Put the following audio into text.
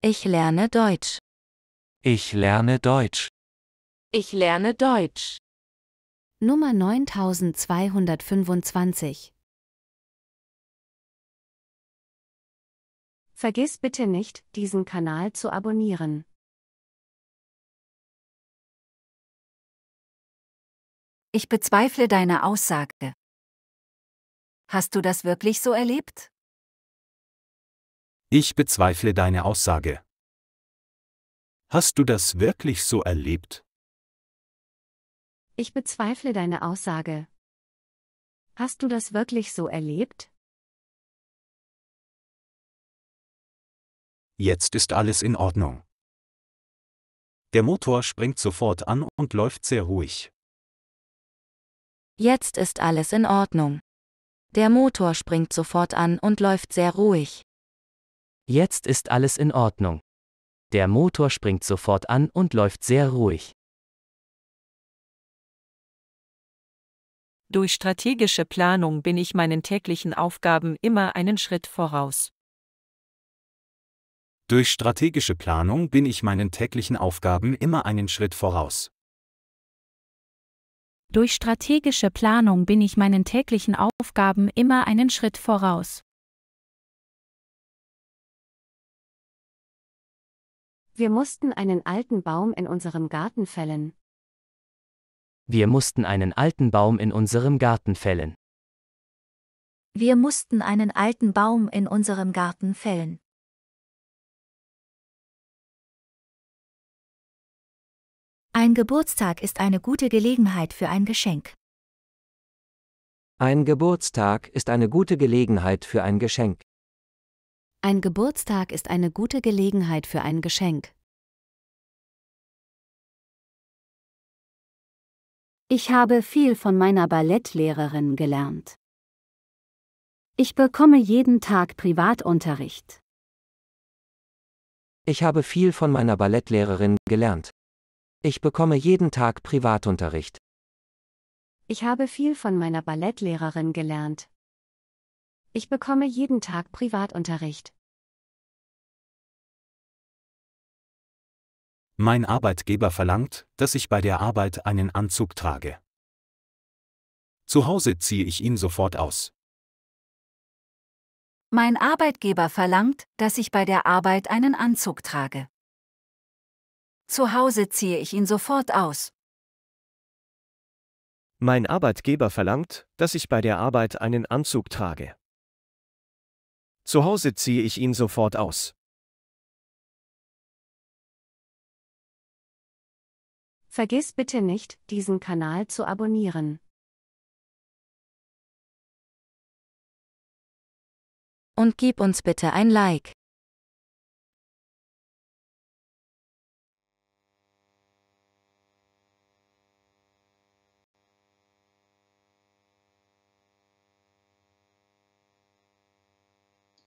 Ich lerne Deutsch. Ich lerne Deutsch. Ich lerne Deutsch. Nummer 9225. Vergiss bitte nicht, diesen Kanal zu abonnieren. Ich bezweifle deine Aussage. Hast du das wirklich so erlebt? Ich bezweifle deine Aussage. Hast du das wirklich so erlebt? Ich bezweifle deine Aussage. Hast du das wirklich so erlebt? Jetzt ist alles in Ordnung. Der Motor springt sofort an und läuft sehr ruhig. Jetzt ist alles in Ordnung. Der Motor springt sofort an und läuft sehr ruhig. Jetzt ist alles in Ordnung. Der Motor springt sofort an und läuft sehr ruhig. Durch strategische Planung bin ich meinen täglichen Aufgaben immer einen Schritt voraus. Durch strategische Planung bin ich meinen täglichen Aufgaben immer einen Schritt voraus. Durch strategische Planung bin ich meinen täglichen Aufgaben immer einen Schritt voraus. Wir mussten einen alten Baum in unserem Garten fällen. Wir mussten einen alten Baum in unserem Garten fällen. Wir mussten einen alten Baum in unserem Garten fällen. Ein Geburtstag ist eine gute Gelegenheit für ein Geschenk. Ein Geburtstag ist eine gute Gelegenheit für ein Geschenk. Ein Geburtstag ist eine gute Gelegenheit für ein Geschenk. Ich habe viel von meiner Ballettlehrerin gelernt. Ich bekomme jeden Tag Privatunterricht. Ich habe viel von meiner Ballettlehrerin gelernt. Ich bekomme jeden Tag Privatunterricht. Ich habe viel von meiner Ballettlehrerin gelernt. Ich bekomme jeden Tag Privatunterricht. Mein Arbeitgeber verlangt, dass ich bei der Arbeit einen Anzug trage. Zu Hause ziehe ich ihn sofort aus. Mein Arbeitgeber verlangt, dass ich bei der Arbeit einen Anzug trage. Zu Hause ziehe ich ihn sofort aus. Mein Arbeitgeber verlangt, dass ich bei der Arbeit einen Anzug trage. Zu Hause ziehe ich ihn sofort aus. Vergiss bitte nicht, diesen Kanal zu abonnieren. Und gib uns bitte ein Like.